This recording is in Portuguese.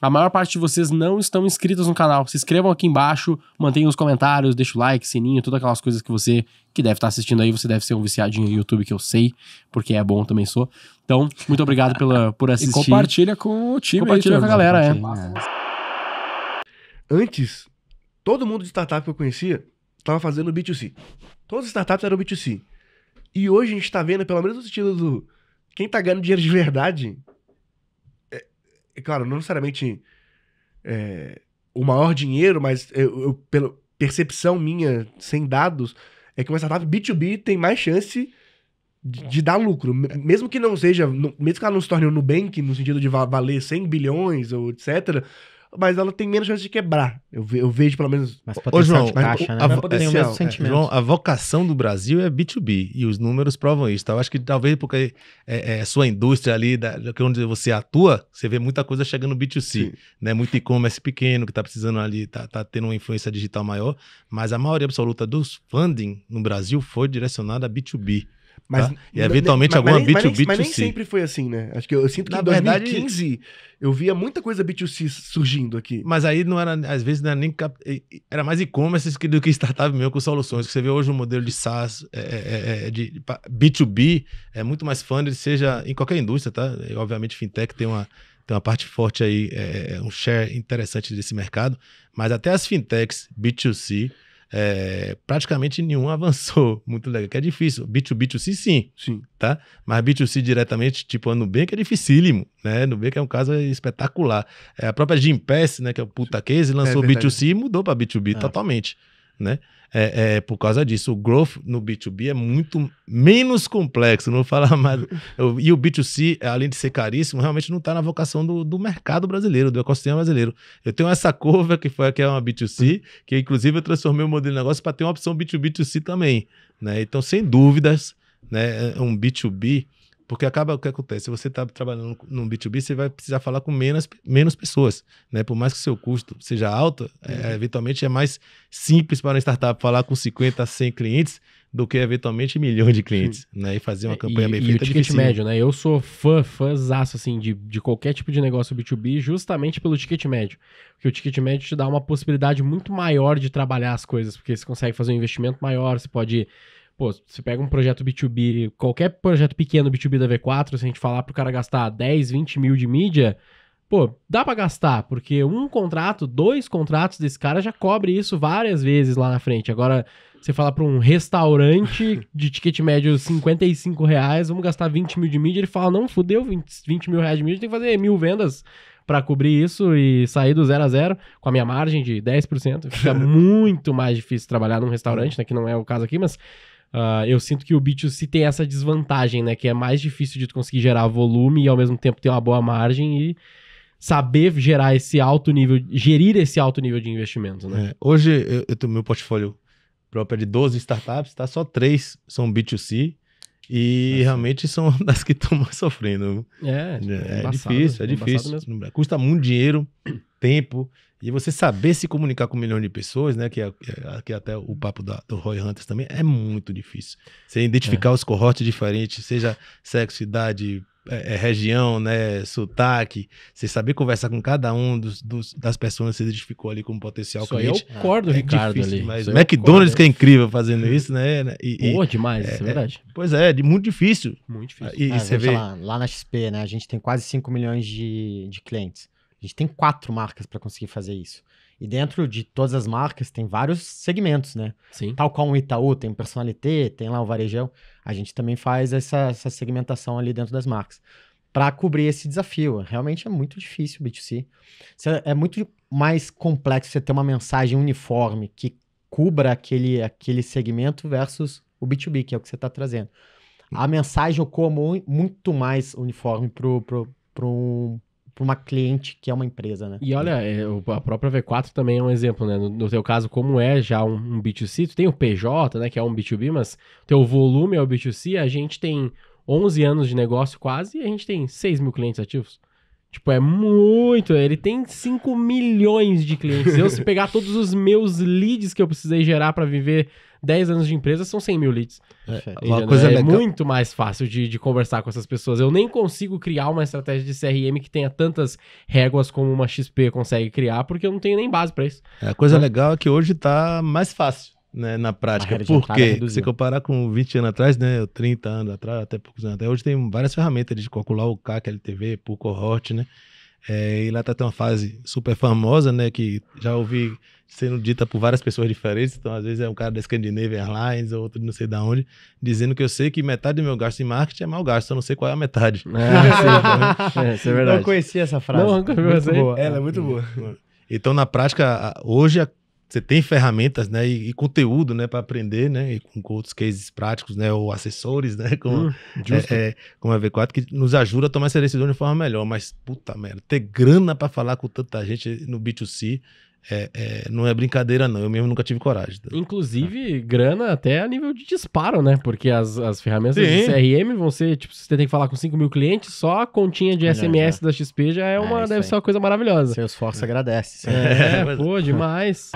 A maior parte de vocês não estão inscritos no canal. Se inscrevam aqui embaixo, mantenham os comentários, deixa o like, sininho, todas aquelas coisas que você que deve estar assistindo aí, você deve ser um viciadinho no YouTube que eu sei, porque é bom também sou. Então, muito obrigado pela, por assistir. E compartilha com o time. Compartilha aí, com a galera, é. Antes, todo mundo de startup que eu conhecia estava fazendo B2C. Todas as startups eram B2C. E hoje a gente está vendo, pelo menos no sentido do quem está ganhando dinheiro de verdade, é claro, não necessariamente é, o maior dinheiro, mas eu, eu, pela percepção minha, sem dados, é que uma startup B2B tem mais chance de, de dar lucro. Mesmo que não seja, mesmo que ela não se torne um Nubank, no sentido de valer 100 bilhões ou etc., mas ela tem menos chance de quebrar. Eu, ve, eu vejo pelo menos. Mas potencial João, né? A, é, o mesmo sentimento. João, a vocação do Brasil é B2B e os números provam isso. Tá? Eu acho que talvez porque é, é sua indústria ali, da, onde você atua, você vê muita coisa chegando no B2C, Sim. né? Muito e-commerce pequeno que está precisando ali, está tá tendo uma influência digital maior, mas a maioria absoluta dos funding no Brasil foi direcionada a B2B. Mas, tá? E eventualmente mas, alguma mas, B2B, mas, nem, mas nem sempre foi assim, né? Acho que eu, eu sinto que Na em 2015 verdade, eu via muita coisa B2C surgindo aqui. Mas aí não era, às vezes não era nem era mais e-commerce do que startup mesmo com soluções. Você vê hoje o um modelo de SaaS é, é, é, é de B2B é muito mais fã de seja em qualquer indústria, tá? E, obviamente fintech tem uma tem uma parte forte aí, é, é um share interessante desse mercado, mas até as fintechs B2C é, praticamente nenhum avançou. Muito legal, que é difícil. B2B2C sim, sim. Tá? Mas B2C diretamente, tipo a Nubank, é dificílimo. Né? Nubank é um caso espetacular. É, a própria Gimpass, né, que é o puta case, lançou é B2C e mudou para B2B ah. totalmente né? É, é, por causa disso. O growth no B2B é muito menos complexo, não vou falar mais. e o B2C, além de ser caríssimo, realmente não está na vocação do, do, mercado brasileiro, do ecossistema brasileiro. Eu tenho essa curva que foi que é uma B2C, que inclusive eu transformei o modelo de negócio para ter uma opção B2B2C também. Né? Então, sem dúvidas, né, é um B2B porque acaba o que acontece, se você está trabalhando no B2B, você vai precisar falar com menos, menos pessoas, né? Por mais que o seu custo seja alto, é, uhum. é, eventualmente é mais simples para uma startup falar com 50, 100 clientes do que eventualmente milhões de clientes, né? E fazer uma é, campanha e, bem e feita. E o ticket difícil. médio, né? Eu sou fã, fãzaço, assim, de, de qualquer tipo de negócio B2B, justamente pelo ticket médio. Porque o ticket médio te dá uma possibilidade muito maior de trabalhar as coisas, porque você consegue fazer um investimento maior, você pode Pô, você pega um projeto B2B, qualquer projeto pequeno B2B da V4, se a gente falar pro cara gastar 10, 20 mil de mídia, pô, dá para gastar, porque um contrato, dois contratos desse cara já cobre isso várias vezes lá na frente. Agora, você fala para um restaurante de ticket médio 55 reais, vamos gastar 20 mil de mídia, ele fala, não, fudeu, 20, 20 mil reais de mídia, tem que fazer mil vendas para cobrir isso e sair do zero a zero com a minha margem de 10%. Fica muito mais difícil trabalhar num restaurante, é. né, que não é o caso aqui, mas Uh, eu sinto que o B2C tem essa desvantagem, né? Que é mais difícil de tu conseguir gerar volume e ao mesmo tempo ter uma boa margem e saber gerar esse alto nível, gerir esse alto nível de investimento, né? É, hoje eu, eu tenho meu portfólio próprio é de 12 startups, tá? Só três são B2C e realmente são das que estão mais sofrendo. É, é, é difícil, é, é difícil. Custa muito dinheiro tempo e você saber se comunicar com milhões de pessoas, né? É, que, é, que é até o papo da, do Roy Hunters também é muito difícil. Você identificar é. os cohortes diferentes, seja sexo, idade, é, é região, né, sotaque, você saber conversar com cada um dos, dos das pessoas que você identificou ali como potencial isso é cliente. eu acordo, é, Ricardo, difícil, ali. Mas McDonald's que é incrível fazendo isso, né? né e, Boa demais, é, isso é verdade. É, pois é, de, muito difícil. Muito ah, difícil. E, e ah, você vê... Lá, lá na XP, né, a gente tem quase 5 milhões de, de clientes gente tem quatro marcas para conseguir fazer isso. E dentro de todas as marcas tem vários segmentos, né? Sim. Tal qual o Itaú, tem o Personalité, tem lá o Varejão. A gente também faz essa, essa segmentação ali dentro das marcas para cobrir esse desafio. Realmente é muito difícil o B2C. É muito mais complexo você ter uma mensagem uniforme que cubra aquele, aquele segmento versus o B2B, que é o que você está trazendo. A mensagem ocorre muito mais uniforme para um, para uma cliente que é uma empresa, né? E olha, é, a própria V4 também é um exemplo, né? No, no teu caso, como é já um, um, B2C, tu tem o PJ, né, que é um B2B, mas teu volume é o B2C, a gente tem 11 anos de negócio quase e a gente tem 6 mil clientes ativos. Tipo, é muito. Ele tem 5 milhões de clientes. Eu, se pegar todos os meus leads que eu precisei gerar para viver 10 anos de empresa, são 100 mil leads. É, uma é coisa é legal. muito mais fácil de, de conversar com essas pessoas. Eu nem consigo criar uma estratégia de CRM que tenha tantas réguas como uma XP consegue criar, porque eu não tenho nem base para isso. É, a coisa então, legal é que hoje tá mais fácil né, na prática. Porque se comparar com 20 anos atrás, né, 30 anos atrás, até poucos anos até hoje, tem várias ferramentas de calcular o CAC, é LTV, por cohort, né? É, e lá tá uma fase super famosa, né, que já ouvi sendo dita por várias pessoas diferentes. Então, às vezes é um cara da Scandinavian Airlines ou outro não sei da onde, dizendo que eu sei que metade do meu gasto em marketing é mal gasto, eu não sei qual é a metade. É, é, é, é verdade. Não é, é conhecia essa frase. não muito boa. Ela é muito boa. Então, na prática, hoje a você tem ferramentas, né, e, e conteúdo, né, para aprender, né, e com, outros cases práticos, né, ou assessores, né, com, hum, é, é, com é a V4 que nos ajuda a tomar essa decisão de forma melhor. Mas puta merda, ter grana para falar com tanta gente no B2C é, é, não é brincadeira, não. Eu mesmo nunca tive coragem. Né. Inclusive, grana até a nível de disparo, né? Porque as, as ferramentas Sim. de CRM vão ser, tipo, você tem que falar com 5 mil clientes, só a continha de SMS é. da XP já é, é uma, é, deve aí. ser uma coisa maravilhosa. Seu esforço agradece. É, pô, demais.